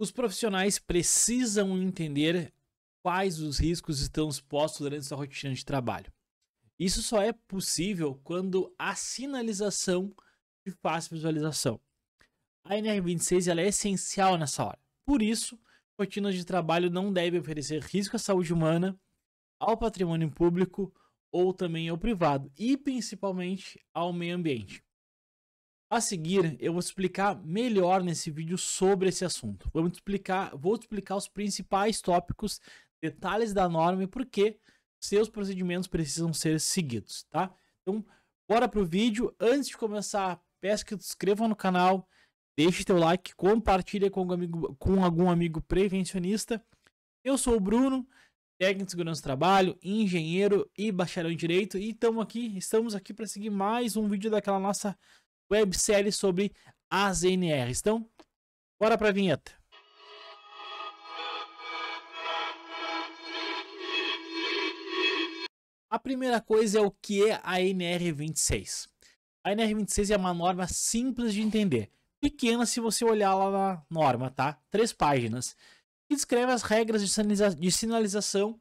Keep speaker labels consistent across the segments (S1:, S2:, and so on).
S1: Os profissionais precisam entender quais os riscos estão expostos durante sua rotina de trabalho. Isso só é possível quando há sinalização de fácil visualização. A NR26 é essencial nessa hora. Por isso, rotinas de trabalho não devem oferecer risco à saúde humana, ao patrimônio público ou também ao privado e principalmente ao meio ambiente. A seguir, eu vou explicar melhor nesse vídeo sobre esse assunto. Vamos explicar, vou explicar os principais tópicos, detalhes da norma e por que seus procedimentos precisam ser seguidos, tá? Então, bora pro vídeo. Antes de começar, peço que se inscreva no canal, deixe teu like, compartilhe com, algum amigo, com algum amigo prevencionista. Eu sou o Bruno, técnico de segurança do trabalho, engenheiro e bacharel em direito e estamos aqui, estamos aqui para seguir mais um vídeo daquela nossa websérie sobre as NRs. Então, bora para a vinheta. A primeira coisa é o que é a NR26. A NR26 é uma norma simples de entender, pequena se você olhar lá na norma, tá? Três páginas, que descreve as regras de sinalização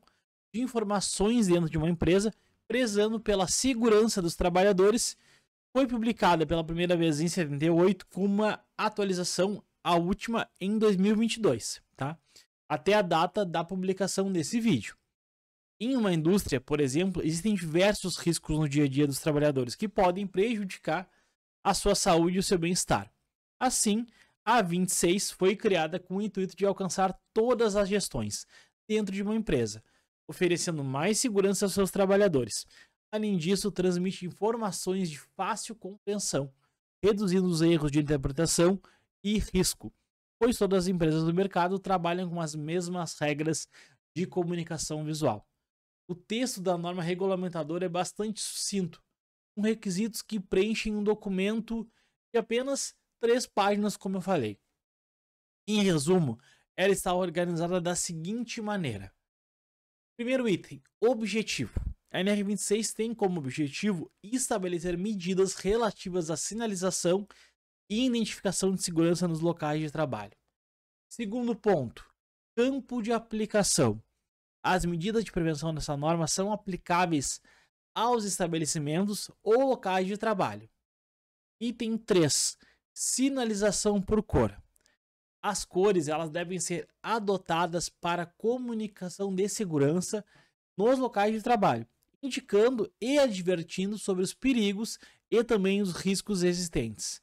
S1: de informações dentro de uma empresa, prezando pela segurança dos trabalhadores foi publicada pela primeira vez em 78 com uma atualização, a última em 2022, tá? Até a data da publicação desse vídeo. Em uma indústria, por exemplo, existem diversos riscos no dia a dia dos trabalhadores que podem prejudicar a sua saúde e o seu bem-estar. Assim, a 26 foi criada com o intuito de alcançar todas as gestões dentro de uma empresa, oferecendo mais segurança aos seus trabalhadores, Além disso, transmite informações de fácil compreensão, reduzindo os erros de interpretação e risco, pois todas as empresas do mercado trabalham com as mesmas regras de comunicação visual. O texto da norma regulamentadora é bastante sucinto, com requisitos que preenchem um documento de apenas três páginas, como eu falei. Em resumo, ela está organizada da seguinte maneira: primeiro item, objetivo. A NR26 tem como objetivo estabelecer medidas relativas à sinalização e identificação de segurança nos locais de trabalho. Segundo ponto, campo de aplicação. As medidas de prevenção dessa norma são aplicáveis aos estabelecimentos ou locais de trabalho. Item 3. Sinalização por cor. As cores elas devem ser adotadas para comunicação de segurança nos locais de trabalho, indicando e advertindo sobre os perigos e também os riscos existentes.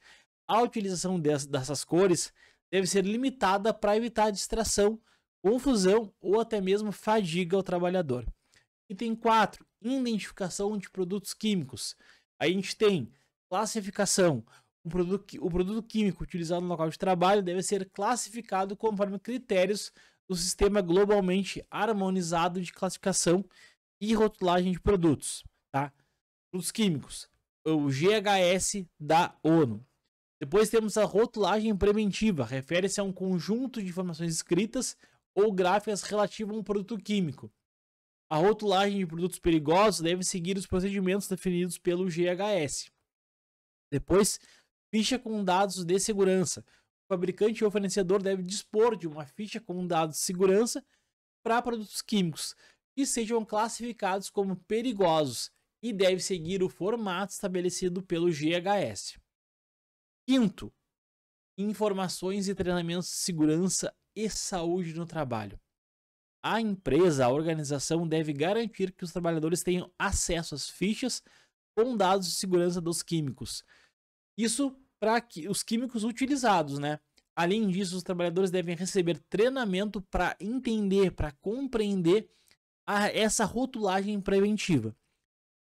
S1: A utilização dessas cores deve ser limitada para evitar distração, confusão ou até mesmo fadiga ao trabalhador. Item 4. Identificação de produtos químicos. Aí a gente tem classificação. O produto, o produto químico utilizado no local de trabalho deve ser classificado conforme critérios do sistema globalmente harmonizado de classificação e rotulagem de produtos, tá? Produtos químicos, o GHS da ONU. Depois temos a rotulagem preventiva, refere-se a um conjunto de informações escritas ou gráficas relativas a um produto químico. A rotulagem de produtos perigosos deve seguir os procedimentos definidos pelo GHS. Depois, ficha com dados de segurança. O fabricante ou fornecedor deve dispor de uma ficha com dados de segurança para produtos químicos, e sejam classificados como perigosos e deve seguir o formato estabelecido pelo GHS. Quinto, informações e treinamentos de segurança e saúde no trabalho. A empresa, a organização deve garantir que os trabalhadores tenham acesso às fichas com dados de segurança dos químicos. Isso para que os químicos utilizados, né? Além disso, os trabalhadores devem receber treinamento para entender, para compreender a essa rotulagem preventiva.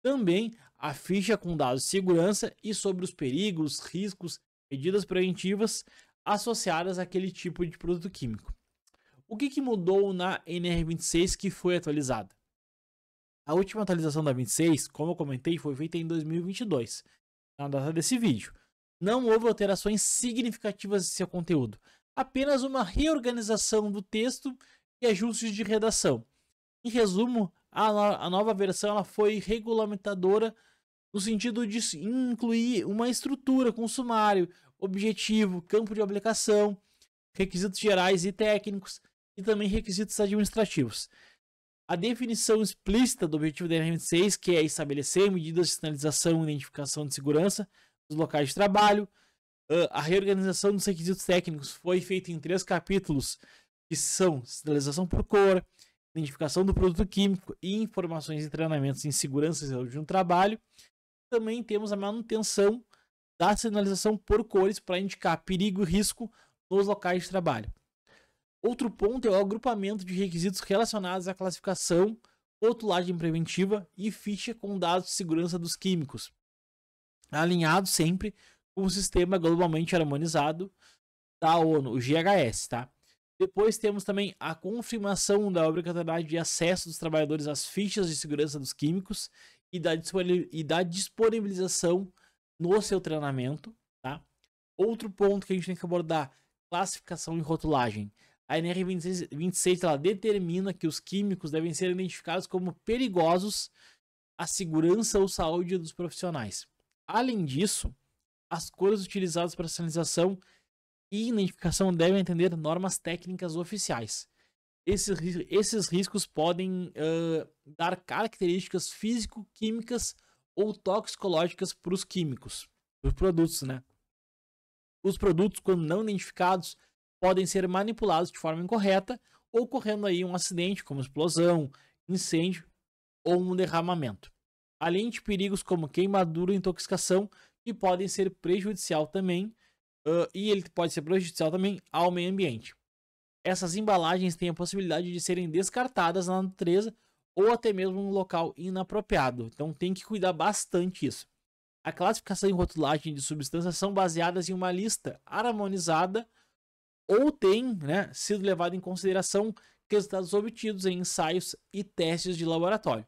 S1: Também a ficha com dados de segurança e sobre os perigos, riscos, medidas preventivas associadas àquele tipo de produto químico. O que, que mudou na NR26 que foi atualizada? A última atualização da 26, como eu comentei, foi feita em 2022, na data desse vídeo. Não houve alterações significativas em seu conteúdo, apenas uma reorganização do texto e ajustes de redação. Em resumo, a, no a nova versão ela foi regulamentadora no sentido de incluir uma estrutura com sumário, objetivo, campo de aplicação, requisitos gerais e técnicos e também requisitos administrativos. A definição explícita do objetivo da NR26, que é estabelecer medidas de sinalização e identificação de segurança dos locais de trabalho, a reorganização dos requisitos técnicos foi feita em três capítulos, que são sinalização por cor, identificação do produto químico e informações e treinamentos em segurança e saúde no trabalho. Também temos a manutenção da sinalização por cores para indicar perigo e risco nos locais de trabalho. Outro ponto é o agrupamento de requisitos relacionados à classificação, rotulagem preventiva e ficha com dados de segurança dos químicos, alinhado sempre com o sistema globalmente harmonizado da ONU, o GHS, tá? Depois temos também a confirmação da obrigatoriedade de acesso dos trabalhadores às fichas de segurança dos químicos e da, e da disponibilização no seu treinamento. Tá? Outro ponto que a gente tem que abordar: classificação e rotulagem. A NR26 ela determina que os químicos devem ser identificados como perigosos à segurança ou saúde dos profissionais. Além disso, as cores utilizadas para sinalização e identificação devem atender normas técnicas oficiais. Esses, esses riscos podem uh, dar características físico-químicas ou toxicológicas para os químicos, para os produtos, né? Os produtos, quando não identificados, podem ser manipulados de forma incorreta, ocorrendo aí um acidente, como explosão, incêndio ou um derramamento. Além de perigos como queimadura e intoxicação, que podem ser prejudicial também uh, e ele pode ser prejudicial também ao meio ambiente. Essas embalagens têm a possibilidade de serem descartadas na natureza ou até mesmo em um local inapropriado, então tem que cuidar bastante isso. A classificação e rotulagem de substâncias são baseadas em uma lista harmonizada ou tem né, sido levado em consideração resultados obtidos em ensaios e testes de laboratório.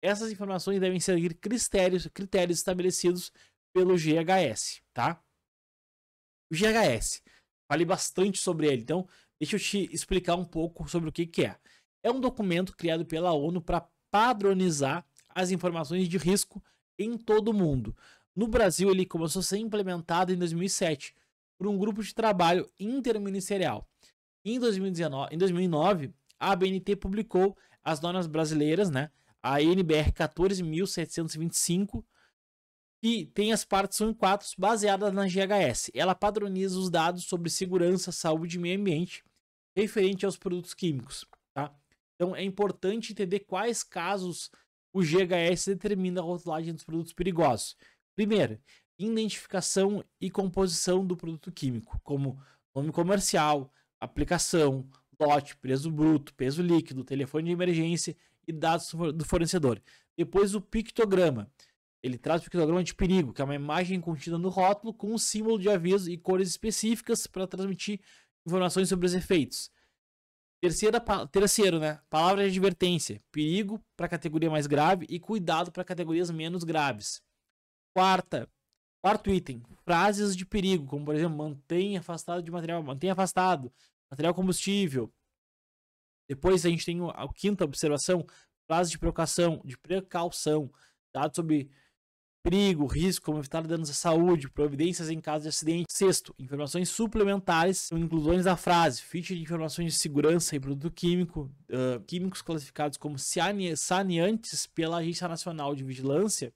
S1: Essas informações devem seguir critérios, critérios estabelecidos pelo GHS, tá? O GHS. Falei bastante sobre ele, então deixa eu te explicar um pouco sobre o que, que é. É um documento criado pela ONU para padronizar as informações de risco em todo o mundo. No Brasil, ele começou a ser implementado em 2007 por um grupo de trabalho interministerial. Em, 2019, em 2009, a ABNT publicou as normas brasileiras, né? A NBR 14725 que tem as partes 1 e 4 baseadas na GHS. Ela padroniza os dados sobre segurança, saúde e meio ambiente referente aos produtos químicos. Tá? Então é importante entender quais casos o GHS determina a rotulagem dos produtos perigosos. Primeiro, identificação e composição do produto químico, como nome comercial, aplicação, lote, preço bruto, peso líquido, telefone de emergência e dados do fornecedor. Depois o pictograma, ele traz o pictograma de perigo, que é uma imagem contida no rótulo com um símbolo de aviso e cores específicas para transmitir informações sobre os efeitos. Terceira, terceiro, né? Palavra de advertência: perigo para a categoria mais grave e cuidado para categorias menos graves. Quarta, quarto item: frases de perigo, como por exemplo, mantenha afastado de material, mantenha afastado, material combustível. Depois a gente tem a quinta observação: frases de precaução, de precaução, dados sobre perigo, risco, como evitar danos à saúde, providências em caso de acidente. Sexto, informações suplementares, inclusões da frase, ficha de informações de segurança e produto químico, uh, químicos classificados como saneantes pela Agência Nacional de Vigilância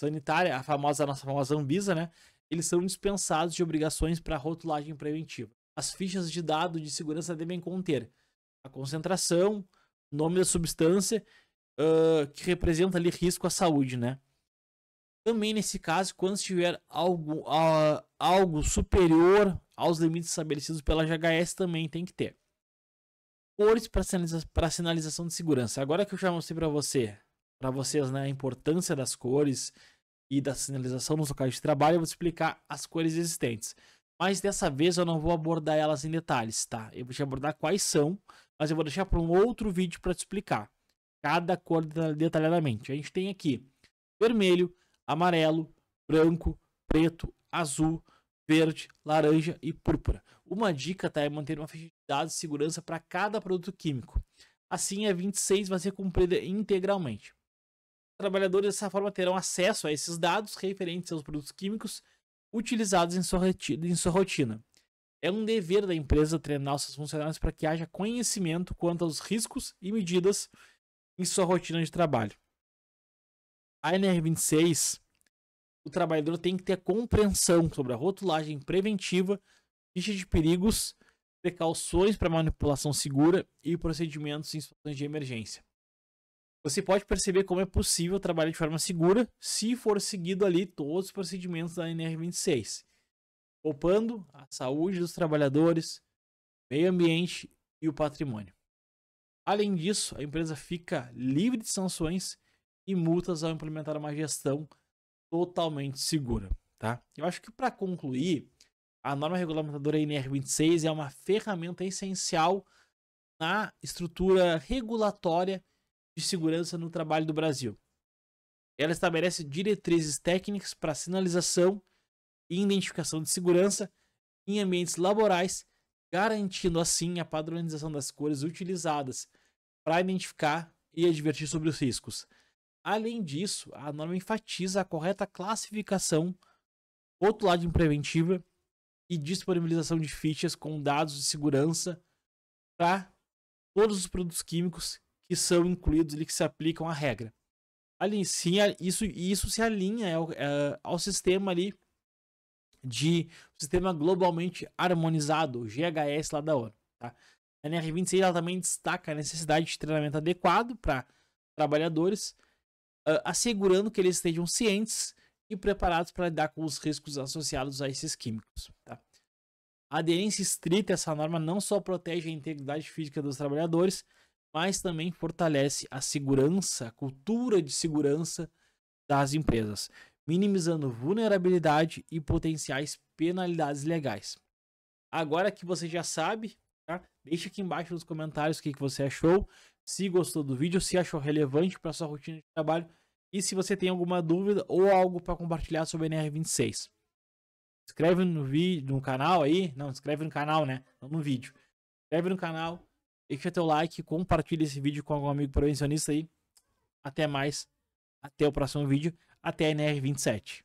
S1: Sanitária, a famosa a nossa famosa Anvisa, né? Eles são dispensados de obrigações para rotulagem preventiva. As fichas de dado de segurança devem conter a concentração, nome da substância uh, que representa ali risco à saúde, né? Também nesse caso, quando tiver algo, uh, algo superior aos limites estabelecidos pela JHS também tem que ter. Cores para sinaliza sinalização de segurança. Agora que eu já mostrei para você, para vocês, né, a importância das cores e da sinalização nos locais de trabalho, eu vou explicar as cores existentes. Mas dessa vez eu não vou abordar elas em detalhes, tá? Eu vou te abordar quais são, mas eu vou deixar para um outro vídeo para te explicar cada cor detalhadamente. A gente tem aqui vermelho, amarelo, branco, preto, azul, verde, laranja e púrpura. Uma dica tá, é manter uma ficha de dados de segurança para cada produto químico. Assim, a 26 vai ser cumprida integralmente. Os trabalhadores dessa forma terão acesso a esses dados referentes aos produtos químicos utilizados em sua, em sua rotina. É um dever da empresa treinar seus funcionários para que haja conhecimento quanto aos riscos e medidas em sua rotina de trabalho. A NR 26, o trabalhador tem que ter compreensão sobre a rotulagem preventiva, ficha de perigos, precauções para manipulação segura e procedimentos em situações de emergência. Você pode perceber como é possível trabalhar de forma segura se for seguido ali todos os procedimentos da NR26, poupando a saúde dos trabalhadores, meio ambiente e o patrimônio. Além disso, a empresa fica livre de sanções e multas ao implementar uma gestão totalmente segura. Tá? Eu acho que para concluir, a norma regulamentadora NR26 é uma ferramenta essencial na estrutura regulatória de segurança no trabalho do Brasil. Ela estabelece diretrizes técnicas para sinalização e identificação de segurança em ambientes laborais, garantindo assim a padronização das cores utilizadas para identificar e advertir sobre os riscos. Além disso, a norma enfatiza a correta classificação, rotulagem preventiva e disponibilização de fichas com dados de segurança para todos os produtos químicos que são incluídos e que se aplicam à regra. Ali sim, isso, isso se alinha ao, é, ao sistema ali de sistema globalmente harmonizado, o GHS lá da ONU. Tá? A NR26 também destaca a necessidade de treinamento adequado para trabalhadores uh, assegurando que eles estejam cientes e preparados para lidar com os riscos associados a esses químicos. Tá? A aderência estrita a essa norma não só protege a integridade física dos trabalhadores, mas também fortalece a segurança, a cultura de segurança das empresas, minimizando vulnerabilidade e potenciais penalidades legais. Agora que você já sabe, tá? deixa aqui embaixo nos comentários o que, que você achou se gostou do vídeo, se achou relevante para sua rotina de trabalho e se você tem alguma dúvida ou algo para compartilhar sobre a NR26. Inscreve no vídeo, no canal aí, não, inscreve no canal, né? Não no vídeo. Inscreve no canal, deixa teu like, compartilha esse vídeo com algum amigo prevencionista aí. Até mais, até o próximo vídeo, até a NR27.